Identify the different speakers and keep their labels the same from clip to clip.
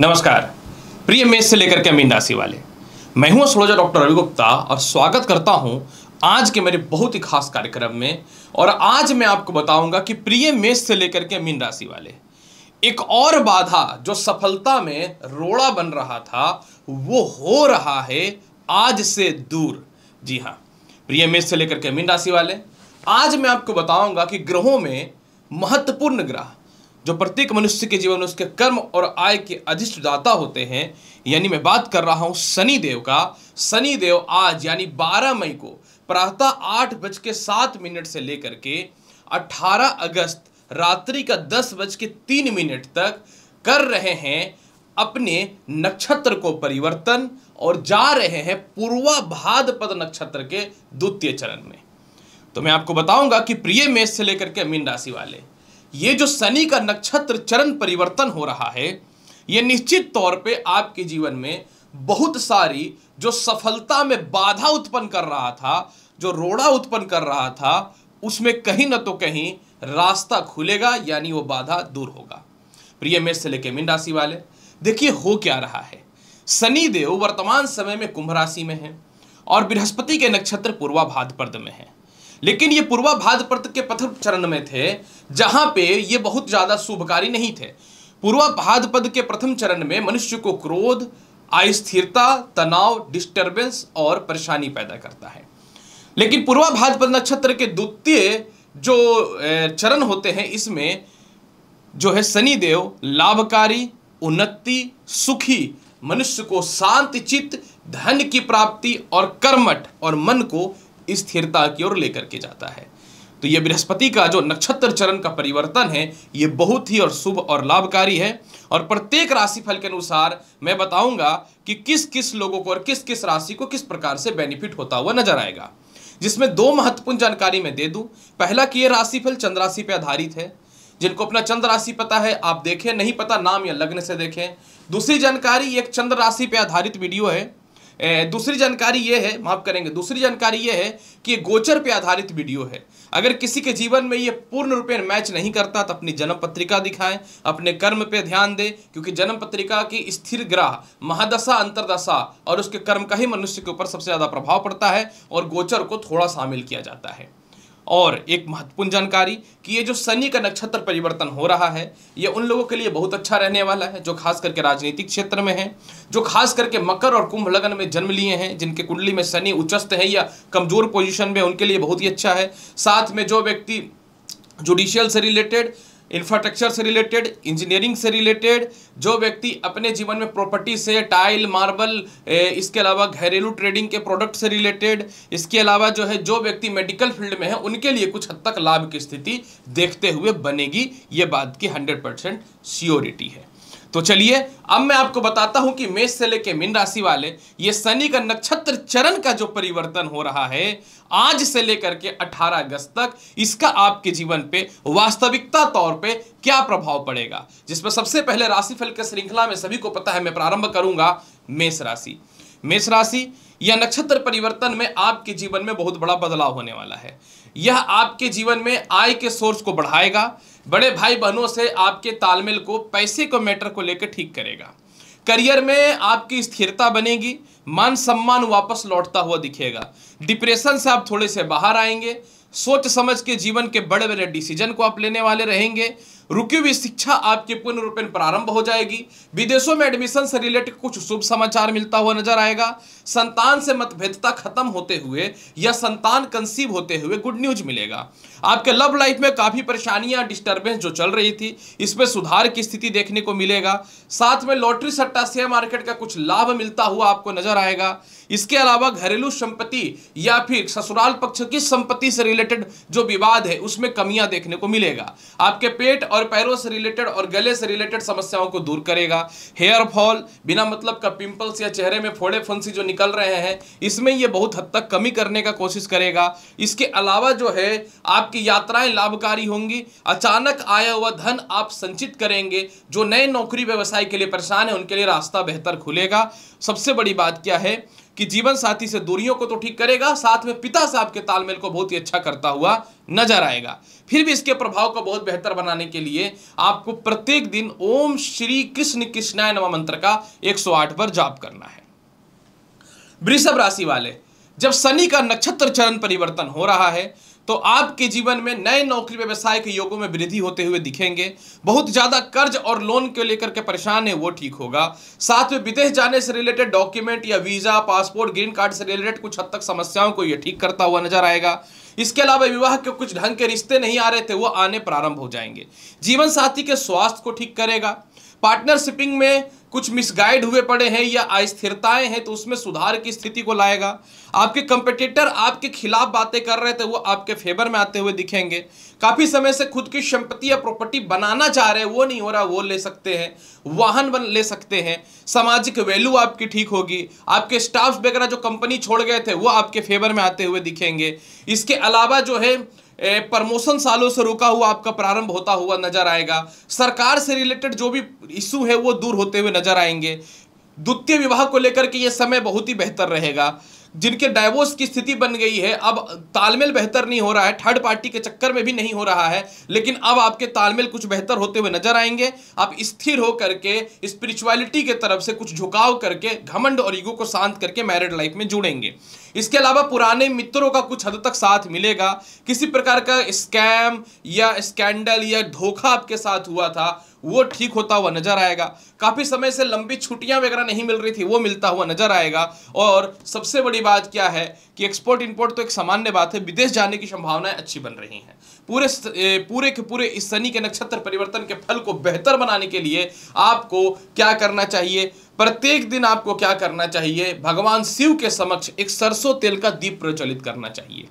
Speaker 1: नमस्कार प्रिय मेष से लेकर के मीन राशि वाले मैं हूं सलोजा डॉक्टर रवि गुप्ता और स्वागत करता हूं आज के मेरे बहुत ही खास कार्यक्रम में और आज मैं आपको बताऊंगा कि प्रिय मेष से लेकर के मीन राशि वाले एक और बाधा जो सफलता में रोड़ा बन रहा था वो हो रहा है आज से दूर जी हाँ प्रिय मेष से लेकर के मीन राशि वाले आज मैं आपको बताऊंगा कि ग्रहों में महत्वपूर्ण ग्रह जो प्रत्येक मनुष्य के जीवन में उसके कर्म और आय के अधिष्ठदाता होते हैं यानी मैं बात कर रहा हूं शनि देव का शनि देव आज यानी 12 मई को प्रातः आठ बज के सात मिनट से लेकर के 18 अगस्त रात्रि का दस बज के तीन मिनट तक कर रहे हैं अपने नक्षत्र को परिवर्तन और जा रहे हैं भाद्रपद नक्षत्र के द्वितीय चरण में तो मैं आपको बताऊंगा कि प्रिय मेष से लेकर के मीन राशि वाले ये जो शनि का नक्षत्र चरण परिवर्तन हो रहा है ये निश्चित तौर पे आपके जीवन में बहुत सारी जो सफलता में बाधा उत्पन्न कर रहा था जो रोड़ा उत्पन्न कर रहा था उसमें कहीं ना तो कहीं रास्ता खुलेगा यानी वो बाधा दूर होगा प्रिय मेष से लेके मीन राशि वाले देखिए हो क्या रहा है शनि देव वर्तमान समय में कुंभ राशि में है और बृहस्पति के नक्षत्र पूर्वाभाद्रपद में है लेकिन ये पूर्वा भाद्रपद के प्रथम चरण में थे जहां पे ये बहुत ज्यादा शुभकारी नहीं थे पूर्वा भाद्रपद के प्रथम चरण में मनुष्य को क्रोध अस्थिरता तनाव डिस्टर्बेंस और परेशानी पैदा करता है लेकिन पूर्वा भाद्रपद नक्षत्र के द्वितीय जो चरण होते हैं इसमें जो है शनिदेव लाभकारी उन्नति सुखी मनुष्य को शांत चित्त धन की प्राप्ति और कर्मठ और मन को स्थिरता की ओर लेकर के जाता है तो ये बृहस्पति का जो नक्षत्र चरण का परिवर्तन है ये बहुत ही और शुभ और लाभकारी है और प्रत्येक राशिफल के अनुसार मैं बताऊंगा कि किस किस लोगों को और किस किस राशि को किस प्रकार से बेनिफिट होता हुआ नजर आएगा जिसमें दो महत्वपूर्ण जानकारी मैं दे दूं पहला कि ये राशिफल चंद्र राशि पर आधारित है जिनको अपना चंद्र राशि पता है आप देखें नहीं पता नाम या लग्न से देखें दूसरी जानकारी एक चंद्र राशि पर आधारित वीडियो है दूसरी जानकारी ये है माफ करेंगे दूसरी जानकारी ये है कि ये गोचर पे आधारित वीडियो है अगर किसी के जीवन में ये पूर्ण रूप मैच नहीं करता तो अपनी जन्म पत्रिका दिखाएं अपने कर्म पे ध्यान दें क्योंकि जन्म पत्रिका की स्थिर ग्रह महादशा अंतरदशा और उसके कर्म का ही मनुष्य के ऊपर सबसे ज़्यादा प्रभाव पड़ता है और गोचर को थोड़ा शामिल किया जाता है और एक महत्वपूर्ण जानकारी कि ये जो शनि का नक्षत्र परिवर्तन हो रहा है ये उन लोगों के लिए बहुत अच्छा रहने वाला है जो खास करके राजनीतिक क्षेत्र में है जो खास करके मकर और कुंभ लगन में जन्म लिए हैं जिनके कुंडली में शनि उच्चस्त है या कमजोर पोजिशन में उनके लिए बहुत ही अच्छा है साथ में जो व्यक्ति जुडिशियल से रिलेटेड इंफ्रास्ट्रक्चर से रिलेटेड इंजीनियरिंग से रिलेटेड जो व्यक्ति अपने जीवन में प्रॉपर्टी से टाइल मार्बल इसके अलावा घरेलू ट्रेडिंग के प्रोडक्ट से रिलेटेड इसके अलावा जो है जो व्यक्ति मेडिकल फील्ड में है उनके लिए कुछ हद तक लाभ की स्थिति देखते हुए बनेगी ये बात की हंड्रेड परसेंट श्योरिटी है तो चलिए अब मैं आपको बताता हूं कि मेष से लेकर मीन राशि वाले ये शनि का नक्षत्र चरण का जो परिवर्तन हो रहा है आज से लेकर के 18 अगस्त तक इसका आपके जीवन पे वास्तविकता तौर पे क्या प्रभाव पड़ेगा जिसमें सबसे पहले राशिफल के श्रृंखला में सभी को पता है मैं प्रारंभ करूंगा मेष राशि मेष राशि यह नक्षत्र परिवर्तन में आपके जीवन में बहुत बड़ा बदलाव होने वाला है यह आपके जीवन में आय के सोर्स को बढ़ाएगा बड़े भाई बहनों से आपके तालमेल को पैसे को मैटर को लेकर ठीक करेगा करियर में आपकी स्थिरता बनेगी मान सम्मान वापस लौटता हुआ दिखेगा डिप्रेशन से आप थोड़े से बाहर आएंगे सोच समझ के जीवन के बड़े बड़े डिसीजन को आप लेने वाले रहेंगे रुकी हुई शिक्षा आपके पूर्ण रूप प्रारंभ हो जाएगी विदेशों में एडमिशन से रिलेटेड कुछ शुभ समाचार मिलता हुआ नजर आएगा संतान से मतभेदता खत्म होते हुए या संतान कंसीव होते हुए गुड न्यूज मिलेगा आपके लव लाइफ में काफ़ी परेशानियां डिस्टर्बेंस जो चल रही थी इसमें सुधार की स्थिति देखने को मिलेगा साथ में लॉटरी सट्टा शेयर मार्केट का कुछ लाभ मिलता हुआ आपको नजर आएगा इसके अलावा घरेलू संपत्ति या फिर ससुराल पक्ष की संपत्ति से रिलेटेड जो विवाद है उसमें कमियां देखने को मिलेगा आपके पेट और पैरों से रिलेटेड और गले से रिलेटेड समस्याओं को दूर करेगा हेयर फॉल बिना मतलब का पिंपल्स या चेहरे में फोड़े फंसी जो निकल रहे हैं इसमें यह बहुत हद तक कमी करने का कोशिश करेगा इसके अलावा जो है आप आपकी यात्राएं लाभकारी होंगी अचानक आया हुआ धन आप संचित करेंगे जो नए नौकरी व्यवसाय के लिए परेशान है उनके लिए रास्ता बेहतर खुलेगा सबसे बड़ी बात क्या है कि जीवन साथी से दूरियों को तो ठीक करेगा साथ में पिता साहब के तालमेल को बहुत ही अच्छा करता हुआ नजर आएगा फिर भी इसके प्रभाव को बहुत बेहतर बनाने के लिए आपको प्रत्येक दिन ओम श्री कृष्ण कृष्णाय नवा मंत्र का 108 पर जाप करना है वृषभ राशि वाले जब शनि का नक्षत्र चरण परिवर्तन हो रहा है तो आपके जीवन में नए नौकरी व्यवसाय के योगों में वृद्धि होते हुए दिखेंगे बहुत ज़्यादा कर्ज और लोन को लेकर के परेशान है वो ठीक होगा साथ में विदेश जाने से रिलेटेड डॉक्यूमेंट या वीज़ा पासपोर्ट ग्रीन कार्ड से रिलेटेड कुछ हद तक समस्याओं को ये ठीक करता हुआ नजर आएगा इसके अलावा विवाह के कुछ ढंग के रिश्ते नहीं आ रहे थे वो आने प्रारंभ हो जाएंगे जीवन साथी के स्वास्थ्य को ठीक करेगा पार्टनरशिपिंग में कुछ मिसगाइड हुए पड़े हैं या अस्थिरताएं हैं तो उसमें सुधार की स्थिति को लाएगा आपके कंपटीटर आपके खिलाफ बातें कर रहे थे वो आपके फेवर में आते हुए दिखेंगे काफ़ी समय से खुद की संपत्ति या प्रॉपर्टी बनाना चाह रहे हैं वो नहीं हो रहा वो ले सकते हैं वाहन बन ले सकते हैं सामाजिक वैल्यू आपकी ठीक होगी आपके स्टाफ वगैरह जो कंपनी छोड़ गए थे वो आपके फेवर में आते हुए दिखेंगे इसके अलावा जो है प्रमोशन सालों से रुका हुआ आपका प्रारंभ होता हुआ नजर आएगा सरकार से रिलेटेड जो भी इशू है वो दूर होते हुए नजर आएंगे द्वितीय विवाह को लेकर के ये समय बहुत ही बेहतर रहेगा जिनके डाइवोर्स की स्थिति बन गई है अब तालमेल बेहतर नहीं हो रहा है थर्ड पार्टी के चक्कर में भी नहीं हो रहा है लेकिन अब आपके तालमेल कुछ बेहतर होते हुए नजर आएंगे आप स्थिर हो करके स्पिरिचुअलिटी के तरफ से कुछ झुकाव करके घमंड और ईगो को शांत करके मैरिड लाइफ में जुड़ेंगे इसके अलावा पुराने मित्रों का कुछ हद तक साथ मिलेगा किसी प्रकार का स्कैम या स्कैंडल या धोखा आपके साथ हुआ था वो ठीक होता हुआ नजर आएगा काफ़ी समय से लंबी छुट्टियां वगैरह नहीं मिल रही थी वो मिलता हुआ नजर आएगा और सबसे बड़ी बात क्या है कि एक्सपोर्ट इंपोर्ट तो एक सामान्य बात है विदेश जाने की संभावनाएं अच्छी बन रही हैं पूरे पूरे के पूरे इस शनि के नक्षत्र परिवर्तन के फल को बेहतर बनाने के लिए आपको क्या करना चाहिए प्रत्येक दिन आपको क्या करना चाहिए भगवान शिव के समक्ष एक सरसों तेल का दीप प्रज्वलित करना चाहिए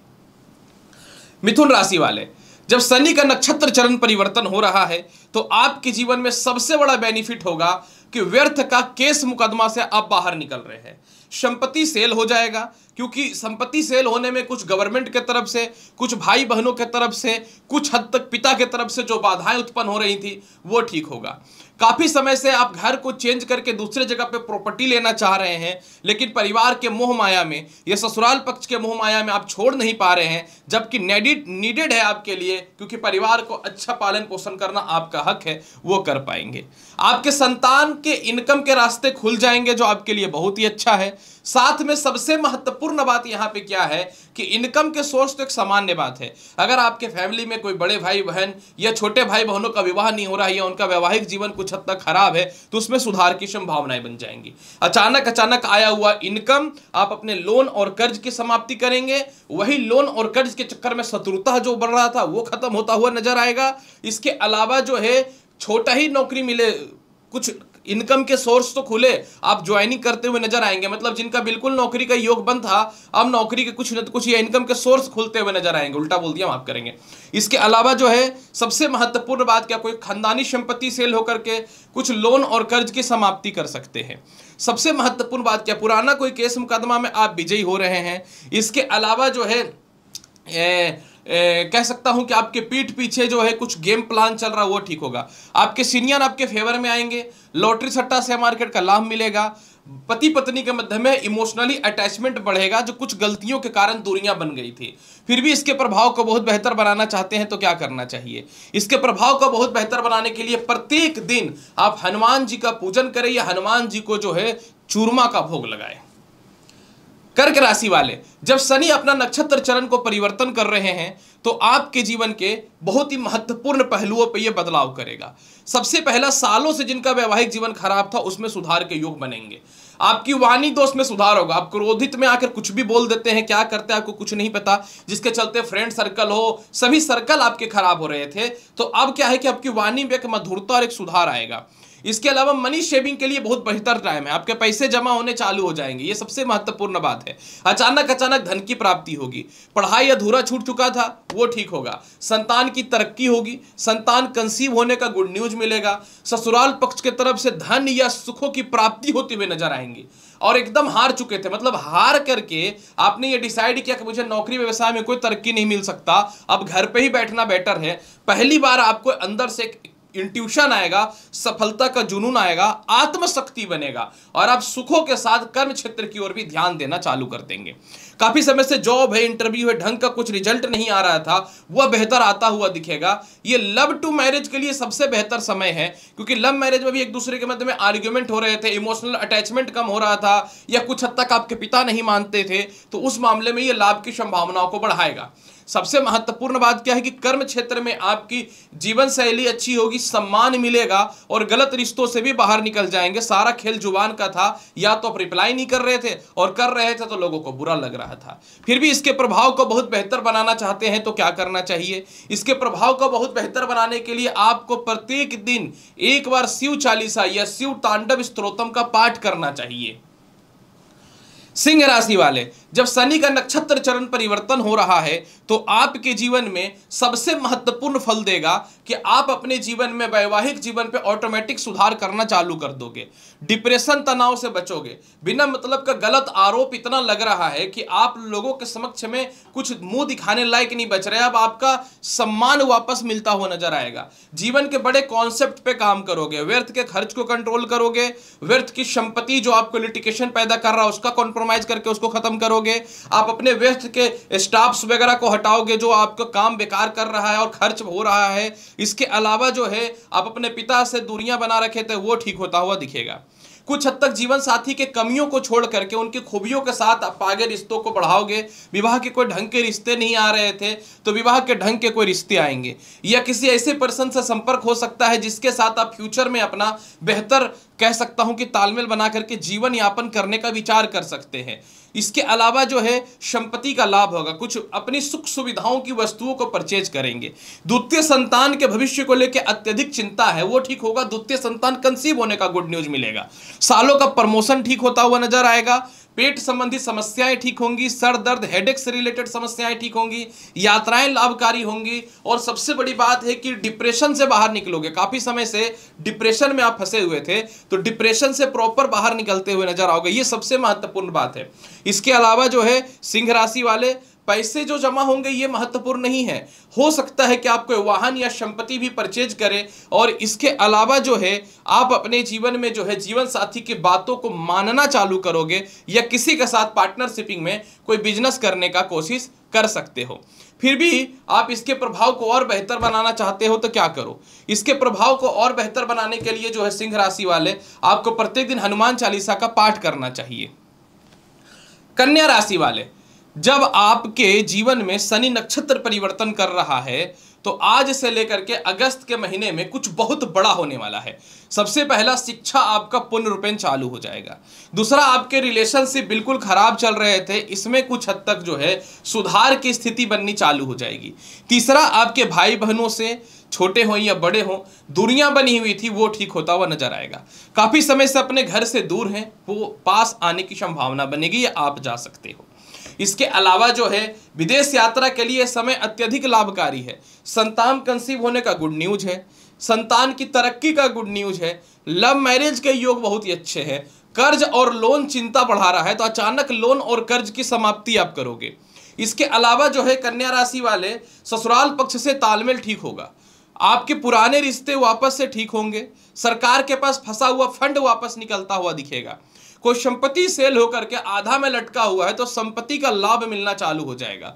Speaker 1: मिथुन राशि वाले जब शनि का नक्षत्र चरण परिवर्तन हो रहा है तो आपके जीवन में सबसे बड़ा बेनिफिट होगा कि व्यर्थ का केस मुकदमा से आप बाहर निकल रहे हैं संपत्ति सेल हो जाएगा क्योंकि संपत्ति सेल होने में कुछ गवर्नमेंट के तरफ से कुछ भाई बहनों के तरफ से कुछ हद तक पिता के तरफ से जो बाधाएं उत्पन्न हो रही थी वो ठीक होगा काफी समय से आप घर को चेंज करके दूसरे जगह पे प्रॉपर्टी लेना चाह रहे हैं लेकिन परिवार के मोह माया में या ससुराल पक्ष के मोह माया में आप छोड़ नहीं पा रहे हैं जबकि नेडिड नीडेड है आपके लिए क्योंकि परिवार को अच्छा पालन पोषण करना आपका हक है वो कर पाएंगे आपके संतान के इनकम के रास्ते खुल जाएंगे जो आपके लिए बहुत ही अच्छा है साथ में सबसे महत्वपूर्ण बात यहाँ पे क्या है कि इनकम के सोर्स तो एक सामान्य बात है अगर आपके फैमिली में कोई बड़े भाई बहन या छोटे भाई बहनों का विवाह नहीं हो रहा है या उनका वैवाहिक जीवन कुछ हद तक खराब है तो उसमें सुधार की संभावनाएं बन जाएंगी अचानक अचानक आया हुआ इनकम आप अपने लोन और कर्ज की समाप्ति करेंगे वही लोन और कर्ज के चक्कर में शत्रुता जो बढ़ रहा था वो खत्म होता हुआ नजर आएगा इसके अलावा जो है छोटा ही नौकरी मिले कुछ इनकम के सोर्स तो खुले आप ज्वाइनिंग करते हुए नजर आएंगे मतलब जिनका बिल्कुल नौकरी का योग बंद था अब नौकरी के कुछ न कुछ या इनकम के सोर्स खुलते हुए नजर आएंगे उल्टा बोल दिया माफ करेंगे इसके अलावा जो है सबसे महत्वपूर्ण बात क्या कोई खानदानी संपत्ति सेल होकर के कुछ लोन और कर्ज की समाप्ति कर सकते हैं सबसे महत्वपूर्ण बात क्या पुराना कोई केस मुकदमा में आप विजयी हो रहे हैं इसके अलावा जो है ए, ए, कह सकता हूं कि आपके पीठ पीछे जो है कुछ गेम प्लान चल रहा है वो ठीक होगा आपके सीनियर आपके फेवर में आएंगे लॉटरी सट्टा शेयर मार्केट का लाभ मिलेगा पति पत्नी के मध्य में इमोशनली अटैचमेंट बढ़ेगा जो कुछ गलतियों के कारण दूरियां बन गई थी फिर भी इसके प्रभाव को बहुत बेहतर बनाना चाहते हैं तो क्या करना चाहिए इसके प्रभाव को बहुत बेहतर बनाने के लिए प्रत्येक दिन आप हनुमान जी का पूजन करें या हनुमान जी को जो है चूरमा का भोग लगाएं कर्क राशि वाले जब शनि अपना नक्षत्र चरण को परिवर्तन कर रहे हैं तो आपके जीवन के बहुत ही महत्वपूर्ण पहलुओं पर यह बदलाव करेगा सबसे पहला सालों से जिनका वैवाहिक जीवन खराब था उसमें सुधार के योग बनेंगे आपकी वाणी दोष में सुधार होगा आप क्रोधित में आकर कुछ भी बोल देते हैं क्या करते हैं आपको कुछ नहीं पता जिसके चलते फ्रेंड सर्कल हो सभी सर्कल आपके खराब हो रहे थे तो अब क्या है कि आपकी वाणी में एक मधुरता और एक सुधार आएगा इसके अलावा मनी शेविंग के लिए बहुत बेहतर टाइम है आपके पैसे जमा होने चालू हो जाएंगे ये सबसे महत्वपूर्ण बात है अचानक अचानक धन की प्राप्ति होगी पढ़ाई अधूरा छूट चुका था वो ठीक होगा संतान की तरक्की होगी संतान कंसीव होने का गुड न्यूज मिलेगा ससुराल पक्ष के तरफ से धन या सुखों की प्राप्ति होती हुई नजर आएंगी और एकदम हार चुके थे मतलब हार करके आपने ये डिसाइड किया कि मुझे नौकरी व्यवसाय में कोई तरक्की नहीं मिल सकता अब घर पे ही बैठना बेटर है पहली बार आपको अंदर से एक इंट्यूशन आएगा सफलता का जुनून आएगा आत्मशक्ति बनेगा और आप सुखों के साथ कर्म क्षेत्र की ओर भी ध्यान देना चालू कर देंगे काफ़ी समय से जॉब है इंटरव्यू है ढंग का कुछ रिजल्ट नहीं आ रहा था वह बेहतर आता हुआ दिखेगा ये लव टू मैरिज के लिए सबसे बेहतर समय है क्योंकि लव मैरिज में भी एक दूसरे के मध्य में आर्ग्यूमेंट हो रहे थे इमोशनल अटैचमेंट कम हो रहा था या कुछ हद तक आपके पिता नहीं मानते थे तो उस मामले में ये लाभ की संभावनाओं को बढ़ाएगा सबसे महत्वपूर्ण बात क्या है कि कर्म क्षेत्र में आपकी जीवन शैली अच्छी होगी सम्मान मिलेगा और गलत रिश्तों से भी बाहर निकल जाएंगे सारा खेल जुबान का था या तो आप रिप्लाई नहीं कर रहे थे और कर रहे थे तो लोगों को बुरा लग रहा रहा था फिर भी इसके प्रभाव को बहुत बेहतर बनाना चाहते हैं तो क्या करना चाहिए इसके प्रभाव को बहुत बेहतर बनाने के लिए आपको प्रत्येक दिन एक बार शिव चालीसा या शिव तांडव स्त्रोतम का पाठ करना चाहिए सिंह राशि वाले जब शनि का नक्षत्र चरण परिवर्तन हो रहा है तो आपके जीवन में सबसे महत्वपूर्ण फल देगा कि आप अपने जीवन में वैवाहिक जीवन पे ऑटोमेटिक सुधार करना चालू कर दोगे डिप्रेशन तनाव से बचोगे बिना मतलब का गलत आरोप इतना लग रहा है कि आप लोगों के समक्ष में कुछ मुंह दिखाने लायक नहीं बच रहे अब आपका सम्मान वापस मिलता हुआ नजर आएगा जीवन के बड़े कॉन्सेप्ट पे काम करोगे व्यर्थ के खर्च को कंट्रोल करोगे व्यर्थ की संपत्ति जो आपको लिटिकेशन पैदा कर रहा है उसका कॉम्प्रोमाइज करके उसको खत्म करोगे करोगे आप अपने व्यस्त के स्टाफ्स वगैरह को हटाओगे जो आपका काम बेकार कर रहा है और खर्च हो रहा है इसके अलावा जो है आप अपने पिता से दूरियां बना रखे थे वो ठीक होता हुआ दिखेगा कुछ हद तक जीवन साथी के कमियों को छोड़ करके उनकी खूबियों के साथ आप आगे रिश्तों को बढ़ाओगे विवाह के कोई ढंग के रिश्ते नहीं आ रहे थे तो विवाह के ढंग के कोई रिश्ते आएंगे या किसी ऐसे पर्सन से संपर्क हो सकता है जिसके साथ आप फ्यूचर में अपना बेहतर कह सकता हूं कि तालमेल बना करके जीवन यापन करने का विचार कर सकते हैं इसके अलावा जो है संपत्ति का लाभ होगा कुछ अपनी सुख सुविधाओं की वस्तुओं को परचेज करेंगे द्वितीय संतान के भविष्य को लेकर अत्यधिक चिंता है वो ठीक होगा द्वितीय संतान कंसीव होने का गुड न्यूज मिलेगा सालों का प्रमोशन ठीक होता हुआ नजर आएगा पेट संबंधी समस्याएं ठीक होंगी सर दर्द हेडेक से रिलेटेड समस्याएं ठीक होंगी यात्राएं लाभकारी होंगी और सबसे बड़ी बात है कि डिप्रेशन से बाहर निकलोगे काफी समय से डिप्रेशन में आप फंसे हुए थे तो डिप्रेशन से प्रॉपर बाहर निकलते हुए नजर आओगे ये सबसे महत्वपूर्ण बात है इसके अलावा जो है सिंह राशि वाले पैसे जो जमा होंगे ये महत्वपूर्ण नहीं है हो सकता है कि आप कोई वाहन या संपत्ति भी परचेज करें और इसके अलावा जो है आप अपने जीवन में जो है जीवन साथी की बातों को मानना चालू करोगे या किसी के साथ पार्टनरशिपिंग में कोई बिजनेस करने का कोशिश कर सकते हो फिर भी आप इसके प्रभाव को और बेहतर बनाना चाहते हो तो क्या करो इसके प्रभाव को और बेहतर बनाने के लिए जो है सिंह राशि वाले आपको प्रत्येक दिन हनुमान चालीसा का पाठ करना चाहिए कन्या राशि वाले जब आपके जीवन में शनि नक्षत्र परिवर्तन कर रहा है तो आज से लेकर के अगस्त के महीने में कुछ बहुत बड़ा होने वाला है सबसे पहला शिक्षा आपका पूर्ण रूपेण चालू हो जाएगा दूसरा आपके रिलेशनशिप बिल्कुल खराब चल रहे थे इसमें कुछ हद तक जो है सुधार की स्थिति बननी चालू हो जाएगी तीसरा आपके भाई बहनों से छोटे हों या बड़े हों दूरियां बनी हुई थी वो ठीक होता हुआ नजर आएगा काफ़ी समय से अपने घर से दूर हैं वो पास आने की संभावना बनेगी या आप जा सकते हो इसके अलावा जो है विदेश यात्रा के लिए समय अत्यधिक लाभकारी है संतान कंसीव होने का गुड न्यूज है संतान की तरक्की का गुड न्यूज है लव मैरिज के योग बहुत ही अच्छे हैं कर्ज और लोन चिंता बढ़ा रहा है तो अचानक लोन और कर्ज की समाप्ति आप करोगे इसके अलावा जो है कन्या राशि वाले ससुराल पक्ष से तालमेल ठीक होगा आपके पुराने रिश्ते वापस से ठीक होंगे सरकार के पास फंसा हुआ फंड वापस निकलता हुआ दिखेगा कोई संपत्ति सेल होकर के आधा में लटका हुआ है तो संपत्ति का लाभ मिलना चालू हो जाएगा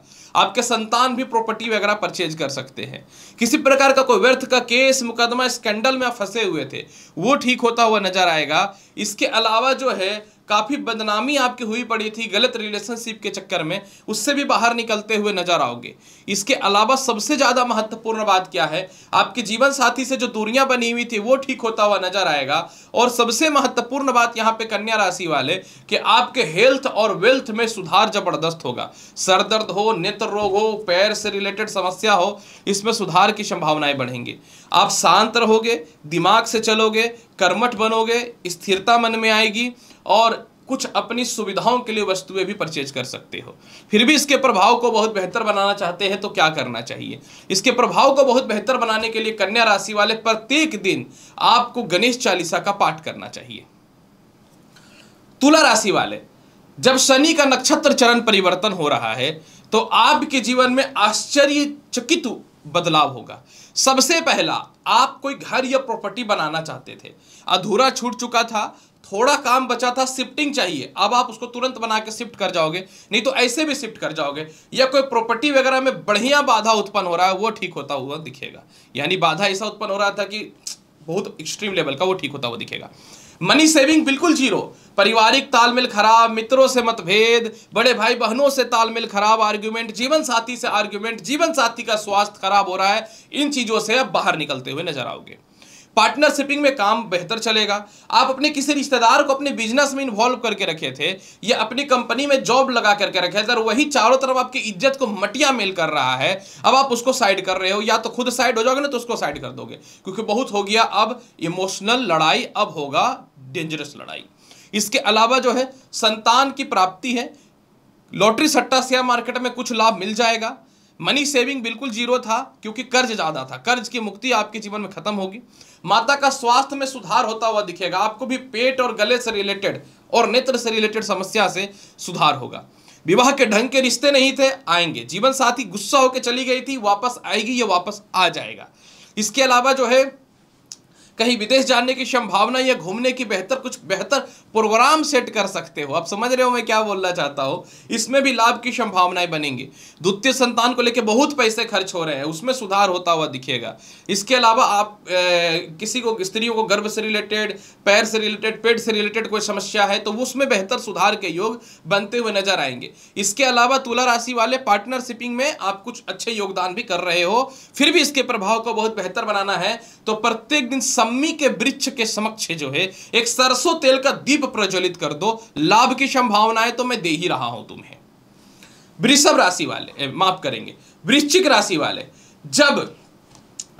Speaker 1: आपके संतान भी प्रॉपर्टी वगैरह परचेज कर सकते हैं किसी प्रकार का कोई व्यर्थ का केस मुकदमा स्कैंडल में फंसे हुए थे वो ठीक होता हुआ नजर आएगा इसके अलावा जो है काफ़ी बदनामी आपकी हुई पड़ी थी गलत रिलेशनशिप के चक्कर में उससे भी बाहर निकलते हुए नजर आओगे इसके अलावा सबसे ज़्यादा महत्वपूर्ण बात क्या है आपके जीवन साथी से जो दूरियां बनी हुई थी वो ठीक होता हुआ नजर आएगा और सबसे महत्वपूर्ण बात यहाँ पे कन्या राशि वाले कि आपके हेल्थ और वेल्थ में सुधार जबरदस्त होगा सर दर्द हो नेत्र रोग हो पैर से रिलेटेड समस्या हो इसमें सुधार की संभावनाएं बढ़ेंगी आप शांत रहोगे दिमाग से चलोगे कर्मठ बनोगे स्थिरता मन में आएगी और कुछ अपनी सुविधाओं के लिए वस्तुएं भी परचेज कर सकते हो फिर भी इसके प्रभाव को बहुत बेहतर बनाना चाहते हैं तो क्या करना चाहिए इसके प्रभाव को बहुत बेहतर बनाने के लिए कन्या राशि वाले प्रत्येक दिन आपको गणेश चालीसा का पाठ करना चाहिए तुला राशि वाले जब शनि का नक्षत्र चरण परिवर्तन हो रहा है तो आपके जीवन में आश्चर्यचकित बदलाव होगा सबसे पहला आप कोई घर या प्रॉपर्टी बनाना चाहते थे अधूरा छूट चुका था थोड़ा काम बचा था शिफ्टिंग चाहिए अब आप उसको तुरंत बना के शिफ्ट कर जाओगे नहीं तो ऐसे भी शिफ्ट कर जाओगे या कोई प्रॉपर्टी वगैरह में बढ़िया बाधा उत्पन्न हो रहा है वो ठीक होता हुआ दिखेगा यानी बाधा ऐसा उत्पन्न हो रहा था कि बहुत एक्सट्रीम लेवल का वो ठीक होता हुआ दिखेगा मनी सेविंग बिल्कुल जीरो पारिवारिक तालमेल खराब मित्रों से मतभेद बड़े भाई बहनों से तालमेल खराब आर्ग्यूमेंट जीवन साथी से आर्ग्यूमेंट जीवन साथी का स्वास्थ्य खराब हो रहा है इन चीजों से आप बाहर निकलते हुए नजर आओगे पार्टनरशिपिंग में काम बेहतर चलेगा आप अपने किसी रिश्तेदार को अपने बिजनेस में इन्वॉल्व करके रखे थे या अपनी कंपनी में जॉब लगा करके रखे थे वही चारों तरफ आपकी इज्जत को मटिया मेल कर रहा है अब आप उसको साइड कर रहे हो या तो खुद साइड हो जाओगे ना तो उसको साइड कर दोगे क्योंकि बहुत हो गया अब इमोशनल लड़ाई अब होगा डेंजरस लड़ाई इसके अलावा जो है संतान की प्राप्ति है लॉटरी सट्टा शेयर मार्केट में कुछ लाभ मिल जाएगा मनी सेविंग बिल्कुल जीरो था क्योंकि कर्ज ज़्यादा था कर्ज की मुक्ति आपके जीवन में खत्म होगी माता का स्वास्थ्य में सुधार होता हुआ दिखेगा आपको भी पेट और गले से रिलेटेड और नेत्र से रिलेटेड समस्या से सुधार होगा विवाह के ढंग के रिश्ते नहीं थे आएंगे जीवन साथी गुस्सा होकर चली गई थी वापस आएगी या वापस आ जाएगा इसके अलावा जो है कहीं विदेश जाने की संभावना या घूमने की बेहतर कुछ बेहतर प्रोग्राम सेट कर सकते हो आप समझ रहे हो मैं क्या बोलना चाहता हूँ इसमें भी लाभ की संभावनाएं बनेंगी द्वितीय संतान को लेकर बहुत पैसे खर्च हो रहे हैं उसमें सुधार होता हुआ दिखेगा इसके अलावा आप ए, किसी को स्त्रियों को गर्भ से रिलेटेड पैर से रिलेटेड पेट से रिलेटेड कोई समस्या है तो उसमें बेहतर सुधार के योग बनते हुए नजर आएंगे इसके अलावा तुला राशि वाले पार्टनरशिपिंग में आप कुछ अच्छे योगदान भी कर रहे हो फिर भी इसके प्रभाव को बहुत बेहतर बनाना है तो प्रत्येक दिन सम ब्राह्मी के वृक्ष के समक्ष जो है एक सरसों तेल का दीप प्रज्वलित कर दो लाभ की संभावनाएं तो मैं दे ही रहा हूं तुम्हें वृषभ राशि वाले माफ करेंगे वृश्चिक राशि वाले जब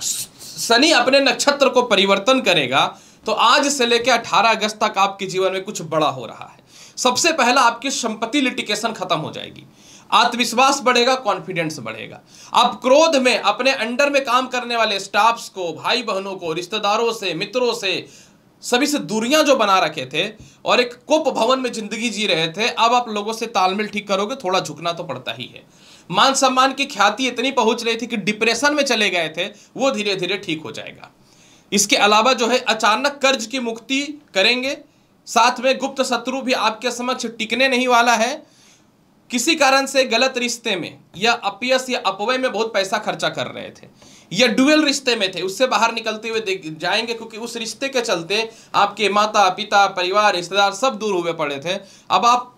Speaker 1: शनि अपने नक्षत्र को परिवर्तन करेगा तो आज से लेकर 18 अगस्त तक आपके जीवन में कुछ बड़ा हो रहा है सबसे पहला आपकी संपत्ति लिटिकेशन खत्म हो जाएगी आत्मविश्वास बढ़ेगा कॉन्फिडेंस बढ़ेगा आप क्रोध में अपने अंडर में काम करने वाले स्टाफ्स को भाई बहनों को रिश्तेदारों से मित्रों से सभी से दूरियां जो बना रखे थे और एक कुप भवन में जिंदगी जी रहे थे अब आप लोगों से तालमेल ठीक करोगे थोड़ा झुकना तो पड़ता ही है मान सम्मान की ख्याति इतनी पहुंच रही थी कि डिप्रेशन में चले गए थे वो धीरे धीरे ठीक हो जाएगा इसके अलावा जो है अचानक कर्ज की मुक्ति करेंगे साथ में गुप्त शत्रु भी आपके समक्ष टिकने नहीं वाला है किसी कारण से गलत रिश्ते में या अपियस या अपवय में बहुत पैसा खर्चा कर रहे थे या डुअल रिश्ते में थे उससे बाहर निकलते हुए जाएंगे क्योंकि उस रिश्ते के चलते आपके माता पिता परिवार रिश्तेदार सब दूर हुए पड़े थे अब आप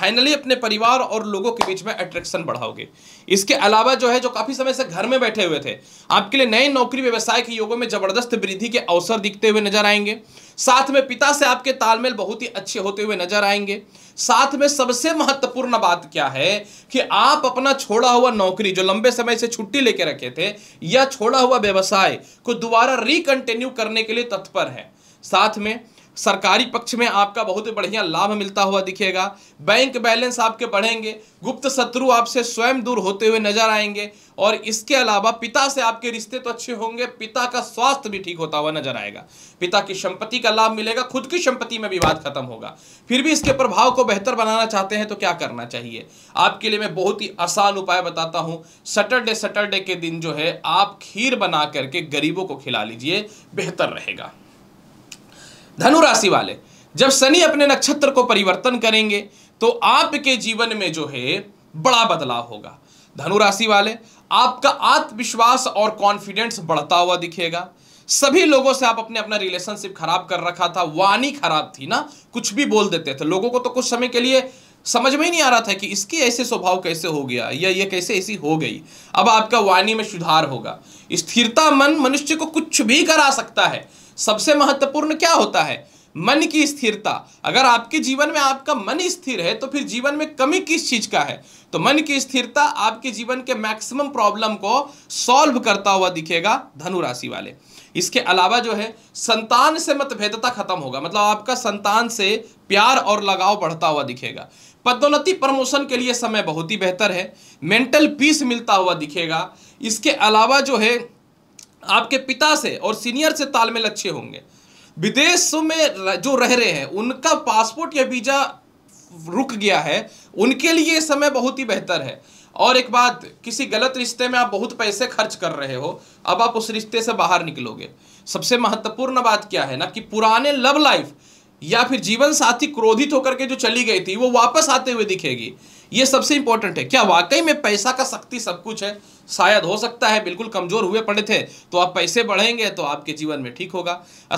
Speaker 1: फाइनली अपने परिवार और लोगों के बीच में अट्रैक्शन बढ़ाओगे इसके अलावा जो है जो काफ़ी समय से घर में बैठे हुए थे आपके लिए नए नौकरी व्यवसाय के योगों में जबरदस्त वृद्धि के अवसर दिखते हुए नजर आएंगे साथ में पिता से आपके तालमेल बहुत ही अच्छे होते हुए नजर आएंगे साथ में सबसे महत्वपूर्ण बात क्या है कि आप अपना छोड़ा हुआ नौकरी जो लंबे समय से छुट्टी लेके रखे थे या छोड़ा हुआ व्यवसाय को दोबारा रिकंटिन्यू करने के लिए तत्पर है साथ में सरकारी पक्ष में आपका बहुत बढ़िया लाभ मिलता हुआ दिखेगा बैंक बैलेंस आपके बढ़ेंगे गुप्त शत्रु आपसे स्वयं दूर होते हुए नजर आएंगे और इसके अलावा पिता से आपके रिश्ते तो अच्छे होंगे पिता का स्वास्थ्य भी ठीक होता हुआ नजर आएगा पिता की संपत्ति का लाभ मिलेगा खुद की संपत्ति में विवाद खत्म होगा फिर भी इसके प्रभाव को बेहतर बनाना चाहते हैं तो क्या करना चाहिए आपके लिए मैं बहुत ही आसान उपाय बताता हूँ सैटरडे सैटरडे के दिन जो है आप खीर बना करके गरीबों को खिला लीजिए बेहतर रहेगा धनु राशि वाले जब शनि अपने नक्षत्र को परिवर्तन करेंगे तो आपके जीवन में जो है बड़ा बदलाव होगा धनु राशि वाले आपका आत्मविश्वास और कॉन्फिडेंस बढ़ता हुआ दिखेगा सभी लोगों से आप अपने अपना रिलेशनशिप खराब कर रखा था वाणी खराब थी ना कुछ भी बोल देते थे लोगों को तो कुछ समय के लिए समझ में ही नहीं आ रहा था कि इसकी ऐसे स्वभाव कैसे हो गया या ये कैसे ऐसी हो गई अब आपका वाणी में सुधार होगा स्थिरता मन मनुष्य को कुछ भी करा सकता है सबसे महत्वपूर्ण क्या होता है मन की स्थिरता अगर आपके जीवन में आपका मन स्थिर है तो फिर जीवन में कमी किस चीज का है तो मन की स्थिरता आपके जीवन के मैक्सिमम प्रॉब्लम को सॉल्व करता हुआ दिखेगा धनु राशि वाले इसके अलावा जो है संतान से मतभेदता खत्म होगा मतलब आपका संतान से प्यार और लगाव बढ़ता हुआ दिखेगा पदोन्नति प्रमोशन के लिए समय बहुत ही बेहतर है मेंटल पीस मिलता हुआ दिखेगा इसके अलावा जो है आपके पिता से और सीनियर से तालमेल अच्छे होंगे विदेश में जो रह रहे हैं उनका पासपोर्ट या वीज़ा रुक गया है उनके लिए समय बहुत ही बेहतर है और एक बात किसी गलत रिश्ते में आप बहुत पैसे खर्च कर रहे हो अब आप उस रिश्ते से बाहर निकलोगे सबसे महत्वपूर्ण बात क्या है ना कि पुराने लव लाइफ या फिर जीवन साथी क्रोधित होकर के जो चली गई थी वो वापस आते हुए दिखेगी ये सबसे इंपॉर्टेंट है क्या वाकई में पैसा का शक्ति सब कुछ है शायद हो सकता है बिल्कुल कमजोर हुए पड़े थे तो आप पैसे बढ़ेंगे तो आपके जीवन में ठीक होगा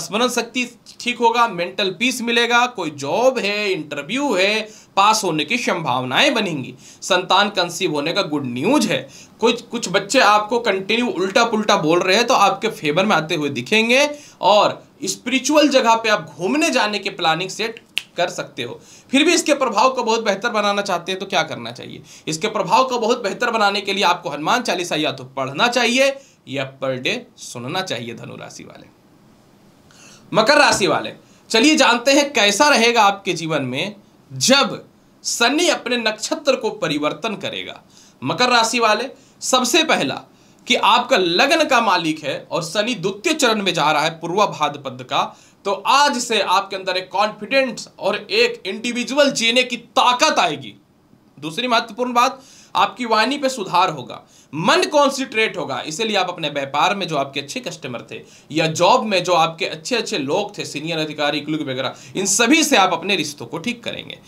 Speaker 1: स्मरण शक्ति ठीक होगा मेंटल पीस मिलेगा कोई जॉब है इंटरव्यू है पास होने की संभावनाएं बनेंगी संतान कंसीव होने का गुड न्यूज है कुछ कुछ बच्चे आपको कंटिन्यू उल्टा पुल्टा बोल रहे हैं तो आपके फेवर में आते हुए दिखेंगे और स्पिरिचुअल जगह पे आप घूमने जाने के प्लानिंग सेट कर सकते हो फिर भी इसके प्रभाव को बहुत बेहतर बनाना चाहते हैं तो क्या करना चाहिए इसके प्रभाव को बहुत बेहतर बनाने के लिए आपको हनुमान चालीसा या तो पढ़ना चाहिए या पर डे सुनना चाहिए धनुराशि वाले मकर राशि वाले चलिए जानते हैं कैसा रहेगा आपके जीवन में जब शनि अपने नक्षत्र को परिवर्तन करेगा मकर राशि वाले सबसे पहला कि आपका लग्न का मालिक है और शनि द्वितीय चरण में जा रहा है पूर्वा भाद पद का तो आज से आपके अंदर एक कॉन्फिडेंस और एक इंडिविजुअल जीने की ताकत आएगी दूसरी महत्वपूर्ण बात आपकी वाणी पे सुधार होगा मन कॉन्सेंट्रेट होगा इसीलिए आप अपने व्यापार में जो आपके अच्छे कस्टमर थे या जॉब में जो आपके अच्छे अच्छे लोग थे सीनियर अधिकारी क्लू वगैरह इन सभी से आप अपने रिश्तों को ठीक करेंगे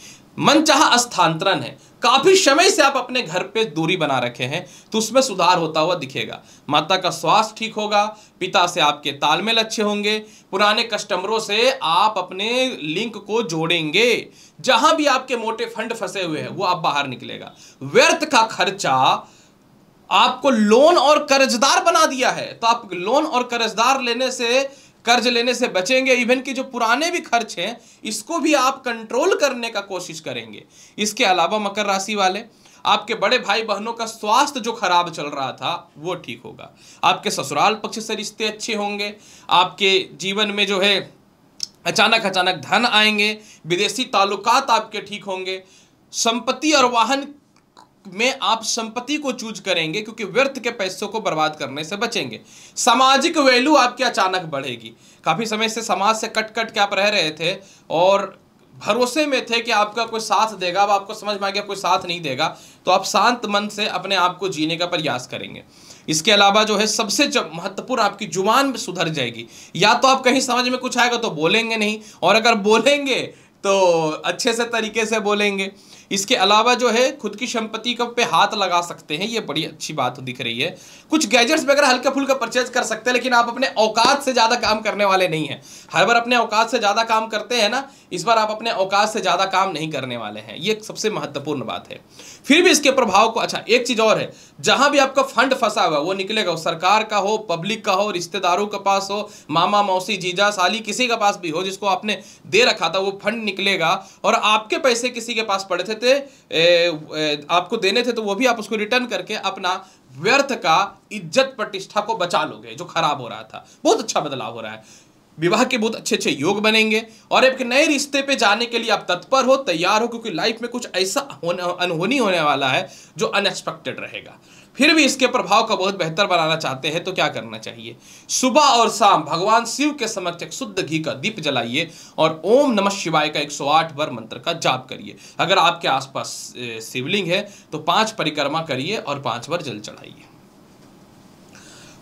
Speaker 1: मनचाहा स्थानांतरण है काफी समय से आप अपने घर पे दूरी बना रखे हैं तो उसमें सुधार होता हुआ दिखेगा माता का स्वास्थ्य ठीक होगा पिता से आपके तालमेल अच्छे होंगे पुराने कस्टमरों से आप अपने लिंक को जोड़ेंगे जहां भी आपके मोटे फंड फंसे हुए हैं वो आप बाहर निकलेगा व्यर्थ का खर्चा आपको लोन और कर्जदार बना दिया है तो आप लोन और कर्जदार लेने से कर्ज लेने से बचेंगे इवन कि जो पुराने भी खर्च हैं इसको भी आप कंट्रोल करने का कोशिश करेंगे इसके अलावा मकर राशि वाले आपके बड़े भाई बहनों का स्वास्थ्य जो खराब चल रहा था वो ठीक होगा आपके ससुराल पक्ष से रिश्ते अच्छे होंगे आपके जीवन में जो है अचानक अचानक धन आएंगे विदेशी ताल्लुकात आपके ठीक होंगे संपत्ति और वाहन में आप संपत्ति को चूज करेंगे क्योंकि व्यर्थ के पैसों को बर्बाद करने से बचेंगे सामाजिक वैल्यू आपकी अचानक बढ़ेगी काफ़ी समय से समाज से कट कट के आप रह रहे थे और भरोसे में थे कि आपका कोई साथ देगा अब आपको समझ में आ गया कोई साथ नहीं देगा तो आप शांत मन से अपने आप को जीने का प्रयास करेंगे इसके अलावा जो है सबसे महत्वपूर्ण आपकी जुबान सुधर जाएगी या तो आप कहीं समझ में कुछ आएगा तो बोलेंगे नहीं और अगर बोलेंगे तो अच्छे से तरीके से बोलेंगे इसके अलावा जो है खुद की संपत्ति पे हाथ लगा सकते हैं ये बड़ी अच्छी बात दिख रही है कुछ गैजेट्स वगैरह हल्का फुल्का परचेज कर सकते हैं लेकिन आप अपने औकात से ज़्यादा काम करने वाले नहीं हैं हर बार अपने औकात से ज़्यादा काम करते हैं ना इस बार आप अपने औकात से ज़्यादा काम नहीं करने वाले हैं ये सबसे महत्वपूर्ण बात है फिर भी इसके प्रभाव को अच्छा एक चीज़ और है जहां भी आपका फंड फंसा हुआ वो निकलेगा सरकार का हो पब्लिक का हो रिश्तेदारों के पास हो मामा मौसी जीजा साली किसी के पास भी हो जिसको आपने दे रखा था वो फंड निकलेगा और आपके पैसे किसी के पास पड़े थे थे ए, ए, आपको देने थे तो वो भी आप उसको रिटर्न करके अपना व्यर्थ का इज्जत प्रतिष्ठा को बचा लोगे जो खराब हो रहा था बहुत अच्छा बदलाव हो रहा है विवाह के बहुत अच्छे अच्छे योग बनेंगे और एक नए रिश्ते पे जाने के लिए आप तत्पर हो तैयार हो क्योंकि लाइफ में कुछ ऐसा अनहोनी होने वाला है जो अनएक्सपेक्टेड रहेगा फिर भी इसके प्रभाव का बहुत बेहतर बनाना चाहते हैं तो क्या करना चाहिए सुबह और शाम भगवान शिव के समक्ष एक शुद्ध घी का दीप जलाइए और ओम नमः शिवाय का 108 बार मंत्र का जाप करिए अगर आपके आसपास शिवलिंग है तो पांच परिक्रमा करिए और पांच बार जल चढ़ाइए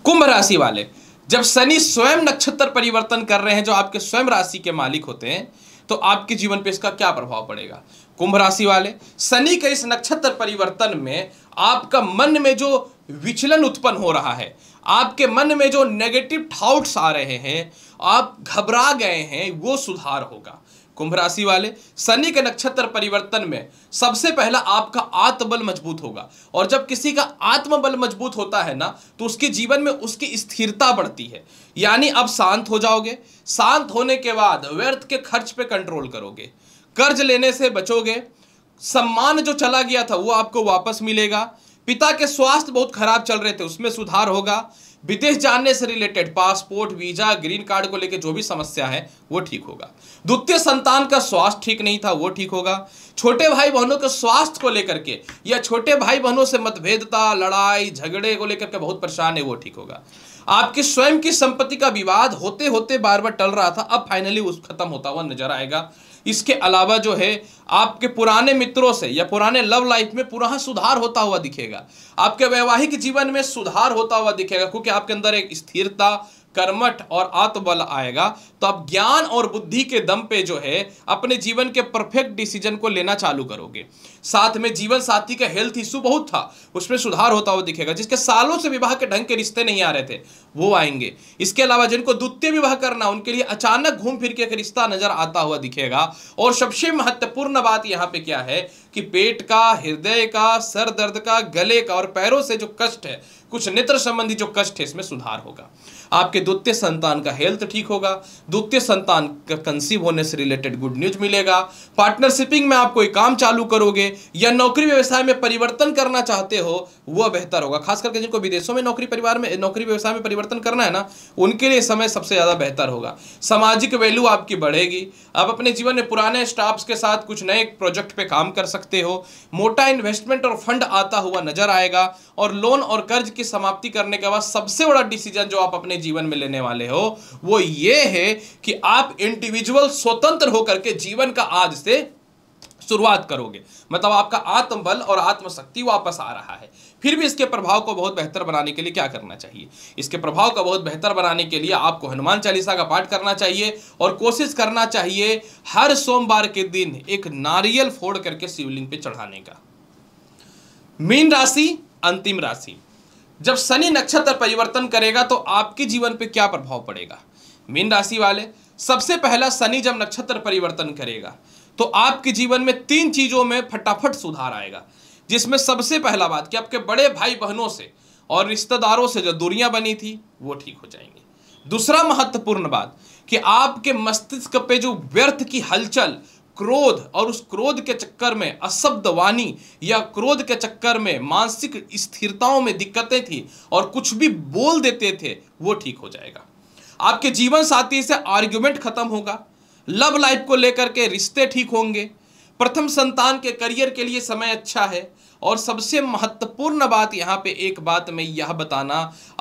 Speaker 1: कुंभ राशि वाले जब शनि स्वयं नक्षत्र परिवर्तन कर रहे हैं जो आपके स्वयं राशि के मालिक होते हैं तो आपके जीवन पे इसका क्या प्रभाव पड़ेगा कुंभ राशि वाले शनि के इस नक्षत्र परिवर्तन में आपका मन में जो विचलन उत्पन्न हो रहा है आपके मन में जो नेगेटिव थाउट्स आ रहे हैं आप घबरा गए हैं वो सुधार होगा कुंभ राशि वाले शनि के नक्षत्र परिवर्तन में सबसे पहला आपका आत्मबल मजबूत होगा और जब किसी का आत्मबल मजबूत होता है ना तो उसके जीवन में उसकी स्थिरता बढ़ती है यानी आप शांत हो जाओगे शांत होने के बाद व्यर्थ के खर्च पे कंट्रोल करोगे कर्ज लेने से बचोगे सम्मान जो चला गया था वो आपको वापस मिलेगा पिता के स्वास्थ्य बहुत खराब चल रहे थे उसमें सुधार होगा विदेश जाने से related passport visa green card को लेकर जो भी समस्या है वो ठीक होगा द्वितीय संतान का स्वास्थ्य ठीक नहीं था वो ठीक होगा छोटे भाई बहनों के स्वास्थ्य को लेकर के या छोटे भाई बहनों से मतभेदता लड़ाई झगड़े को लेकर के बहुत परेशान है वो ठीक होगा आपके स्वयं की संपत्ति का विवाद होते होते बार बार टल रहा था अब फाइनली उस खत्म होता हुआ नजर आएगा इसके अलावा जो है आपके पुराने मित्रों से या पुराने लव लाइफ में पुनः हाँ सुधार होता हुआ दिखेगा आपके वैवाहिक जीवन में सुधार होता हुआ दिखेगा क्योंकि आपके अंदर एक स्थिरता कर्मठ और आत्मबल आएगा तो आप ज्ञान और बुद्धि के दम पे जो है अपने जीवन के परफेक्ट डिसीजन को लेना चालू करोगे साथ में जीवन साथी का हेल्थ इशू बहुत था उसमें सुधार होता हुआ दिखेगा जिसके सालों से विवाह के ढंग के रिश्ते नहीं आ रहे थे वो आएंगे इसके अलावा जिनको द्वितीय विवाह करना उनके लिए अचानक घूम फिर के एक रिश्ता नजर आता हुआ दिखेगा और सबसे महत्वपूर्ण बात यहाँ पे क्या है कि पेट का हृदय का सर दर्द का गले का और पैरों से जो कष्ट है कुछ नेत्र संबंधी जो कष्ट है इसमें सुधार होगा आपके द्वितीय संतान का हेल्थ ठीक होगा द्वितीय संतान का कंसीव होने से रिलेटेड गुड न्यूज मिलेगा पार्टनरशिपिंग में आप कोई काम चालू करोगे या नौकरी व्यवसाय में परिवर्तन करना चाहते हो वह बेहतर होगा खास करके जिनको विदेशों में नौकरी परिवार में नौकरी व्यवसाय में परिवर्तन करना है ना उनके लिए समय सबसे ज़्यादा बेहतर होगा सामाजिक वैल्यू आपकी बढ़ेगी आप अपने जीवन में पुराने स्टाफ्स के साथ कुछ नए प्रोजेक्ट पे काम कर सकते हो मोटा इन्वेस्टमेंट और फंड आता हुआ नजर आएगा और लोन और कर्ज की समाप्ति करने के बाद सबसे बड़ा डिसीजन जो आप अपने अपने जीवन में लेने वाले हो वो ये है कि आप इंडिविजुअल स्वतंत्र होकर के जीवन का आज से शुरुआत करोगे मतलब आपका आत्मबल और आत्मशक्ति वापस आ रहा है फिर भी इसके प्रभाव को बहुत बेहतर बनाने के लिए क्या करना चाहिए इसके प्रभाव को बहुत बेहतर बनाने के लिए आपको हनुमान चालीसा का पाठ करना चाहिए और कोशिश करना चाहिए हर सोमवार के दिन एक नारियल फोड़ करके शिवलिंग पे चढ़ाने का मीन राशि अंतिम राशि जब शनि नक्षत्र परिवर्तन करेगा तो आपके जीवन पे क्या प्रभाव पड़ेगा मीन राशि वाले सबसे पहला शनि जब नक्षत्र परिवर्तन करेगा तो आपके जीवन में तीन चीज़ों में फटाफट सुधार आएगा जिसमें सबसे पहला बात कि आपके बड़े भाई बहनों से और रिश्तेदारों से जो दूरियां बनी थी वो ठीक हो जाएंगी दूसरा महत्वपूर्ण बात कि आपके मस्तिष्क पे जो व्यर्थ की हलचल क्रोध और उस क्रोध के चक्कर में असब्द वाणी या क्रोध के चक्कर में मानसिक स्थिरताओं में दिक्कतें थी और कुछ भी बोल देते थे वो ठीक हो जाएगा आपके जीवन साथी से आर्ग्यूमेंट खत्म होगा लव लाइफ को लेकर के रिश्ते ठीक होंगे प्रथम संतान के करियर के लिए समय अच्छा है और सबसे महत्वपूर्ण बात यहाँ पे एक बात मैं यह बताना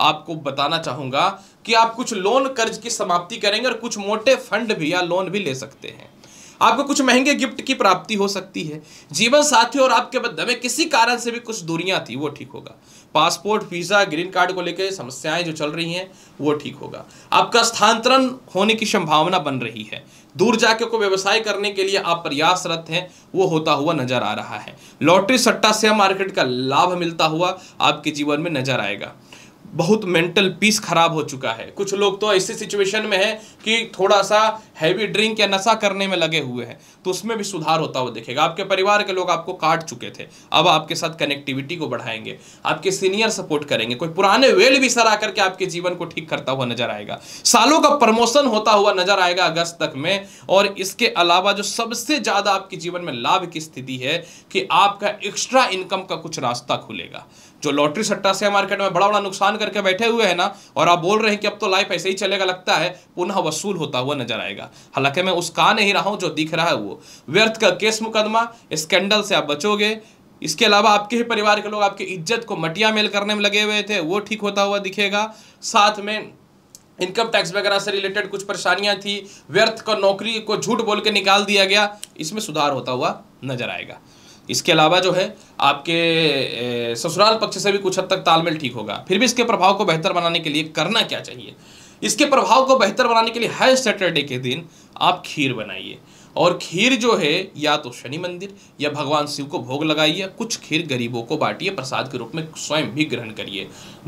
Speaker 1: आपको बताना चाहूँगा कि आप कुछ लोन कर्ज की समाप्ति करेंगे और कुछ मोटे फंड भी या लोन भी ले सकते हैं आपको कुछ महंगे गिफ्ट की प्राप्ति हो सकती है जीवन साथी और आपके मध्य में किसी कारण से भी कुछ दूरियां थी वो ठीक होगा पासपोर्ट वीजा ग्रीन कार्ड को लेकर समस्याएं जो चल रही हैं वो ठीक होगा आपका स्थानांतरण होने की संभावना बन रही है दूर जाके को व्यवसाय करने के लिए आप प्रयासरत हैं वो होता हुआ नजर आ रहा है लॉटरी सट्टा शेयर मार्केट का लाभ मिलता हुआ आपके जीवन में नजर आएगा बहुत मेंटल पीस खराब हो चुका है कुछ लोग तो ऐसे सिचुएशन में है कि थोड़ा सा हैवी ड्रिंक या नशा करने में लगे हुए हैं तो उसमें भी सुधार होता हुआ देखेगा आपके परिवार के लोग आपको काट चुके थे अब आपके साथ कनेक्टिविटी को बढ़ाएंगे आपके सीनियर सपोर्ट करेंगे कोई पुराने वेल भी सर आकर के आपके जीवन को ठीक करता हुआ नजर आएगा सालों का प्रमोशन होता हुआ नजर आएगा अगस्त तक में और इसके अलावा जो सबसे ज़्यादा आपके जीवन में लाभ की स्थिति है कि आपका एक्स्ट्रा इनकम का कुछ रास्ता खुलेगा जो लॉटरी सट्टा शेयर मार्केट में बड़ा बड़ा नुकसान करके बैठे हुए हैं ना और आप बोल रहे हैं कि अब तो लाइफ ऐसे ही चलेगा लगता है पुनः वसूल होता हुआ नजर आएगा हालांकि मैं उसका नहीं रहा हूं जो दिख रहा है वो व्यर्थ का केस मुकदमा स्कैंडल से आप बचोगे इसके अलावा आपके ही परिवार के लोग आपकी इज्जत को मटिया मेल करने में लगे हुए थे वो ठीक होता हुआ दिखेगा साथ में इनकम टैक्स वगैरह से रिलेटेड कुछ परेशानियां थी व्यर्थ का नौकरी को झूठ बोल के निकाल दिया गया इसमें सुधार होता हुआ नजर आएगा इसके अलावा जो है आपके ससुराल पक्ष से भी कुछ हद तक तालमेल ठीक होगा फिर भी इसके प्रभाव को बेहतर बनाने के लिए करना क्या चाहिए इसके प्रभाव को बेहतर बनाने के लिए हर सैटरडे के दिन आप खीर बनाइए और खीर जो है या तो शनि मंदिर या भगवान शिव को भोग लगाइए कुछ खीर गरीबों को बांटिए प्रसाद के रूप में स्वयं भी ग्रहण करिए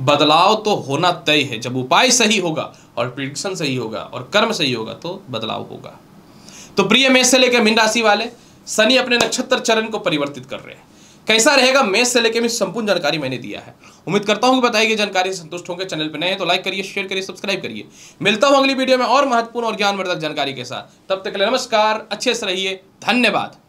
Speaker 1: बदलाव तो होना तय है जब उपाय सही होगा और प्रिडिक्शन सही होगा और कर्म सही होगा तो बदलाव होगा तो प्रिय मेष से लेकर मीन राशि वाले शनि अपने नक्षत्र चरण को परिवर्तित कर रहे हैं कैसा रहेगा मेष से लेकर संपूर्ण जानकारी मैंने दिया है उम्मीद करता हूं कि बताई गई जानकारी संतुष्ट होंगे चैनल पर नए हैं तो लाइक करिए शेयर करिए सब्सक्राइब करिए मिलता हूं अगली वीडियो में और महत्वपूर्ण और ज्ञानवर्धक जानकारी के साथ तब तक के लिए नमस्कार अच्छे से रहिए धन्यवाद